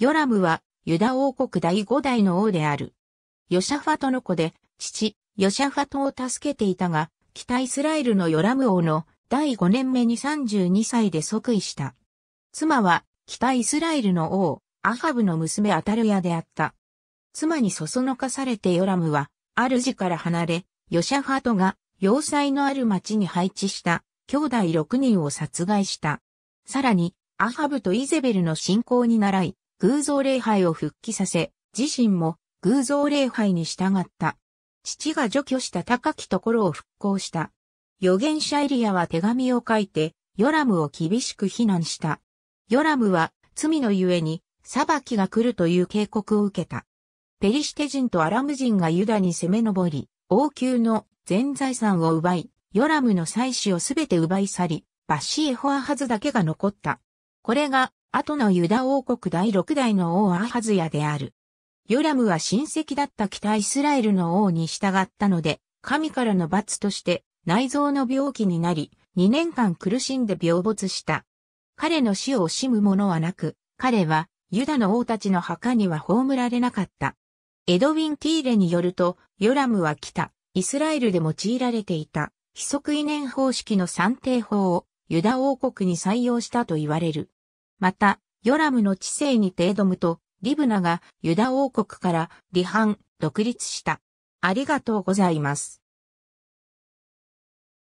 ヨラムはユダ王国第五代の王である。ヨシャファトの子で、父、ヨシャファトを助けていたが、北イスラエルのヨラム王の第五年目に32歳で即位した。妻は、北イスラエルの王、アハブの娘アタルヤであった。妻にそそのかされてヨラムは、主から離れ、ヨシャファトが、要塞のある町に配置した、兄弟6人を殺害した。さらに、アハブとイゼベルの信仰に倣い、偶像礼拝を復帰させ、自身も偶像礼拝に従った。父が除去した高きところを復興した。預言者エリアは手紙を書いて、ヨラムを厳しく非難した。ヨラムは罪のゆえに裁きが来るという警告を受けた。ペリシテ人とアラム人がユダに攻め上り、王宮の全財産を奪い、ヨラムの妻子をすべて奪い去り、バッシエホアハズだけが残った。これが後のユダ王国第6代の王アハズヤである。ヨラムは親戚だった北イスラエルの王に従ったので、神からの罰として内臓の病気になり、2年間苦しんで病没した。彼の死を惜しむ者はなく、彼はユダの王たちの墓には葬られなかった。エドウィン・ティーレによると、ヨラムは北、イスラエルで用いられていた、非則遺年方式の算定法をユダ王国に採用したと言われる。また、ヨラムの治世に程度むとリブナがユダ王国から離反、独立した。ありがとうございます。